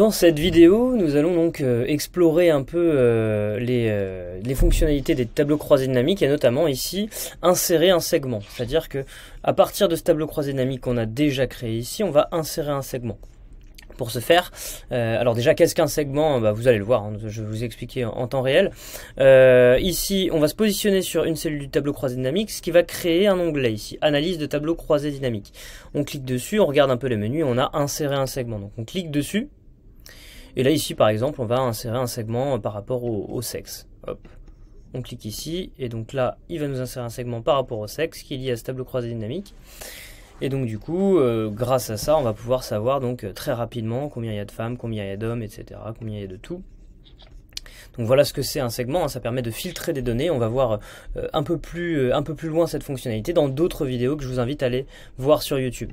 Dans cette vidéo, nous allons donc euh, explorer un peu euh, euh, les, fonctionnalités des tableaux croisés dynamiques et notamment ici insérer un segment. C'est-à-dire que à partir de ce tableau croisé dynamique qu'on a déjà créé ici, on va insérer un segment. Pour ce faire, alors déjà qu'est-ce qu'un segment bah, Vous allez le voir, hein, je vais vous expliquer en, temps réel. ici, on va se positionner sur une cellule du tableau croisé dynamique, ce qui va créer un onglet ici, analyse de tableau croisé dynamique. On clique dessus, on regarde un peu les menus, on a inséré un segment. Donc on clique dessus, et là ici par exemple on va insérer un segment par rapport au, sexe. Hop. On clique ici et donc là il va nous insérer un segment par rapport au sexe qui est lié à ce tableau croisé dynamique. Et donc du coup, euh, grâce à ça, on va pouvoir savoir donc très rapidement combien il y a de femmes, combien il y a d'hommes, etc., combien il y a de tout. Donc voilà ce que c'est un segment, hein. ça permet de filtrer des données, on va voir euh, un, peu plus, euh, un peu plus loin cette fonctionnalité dans d'autres vidéos que je vous invite à aller voir sur YouTube.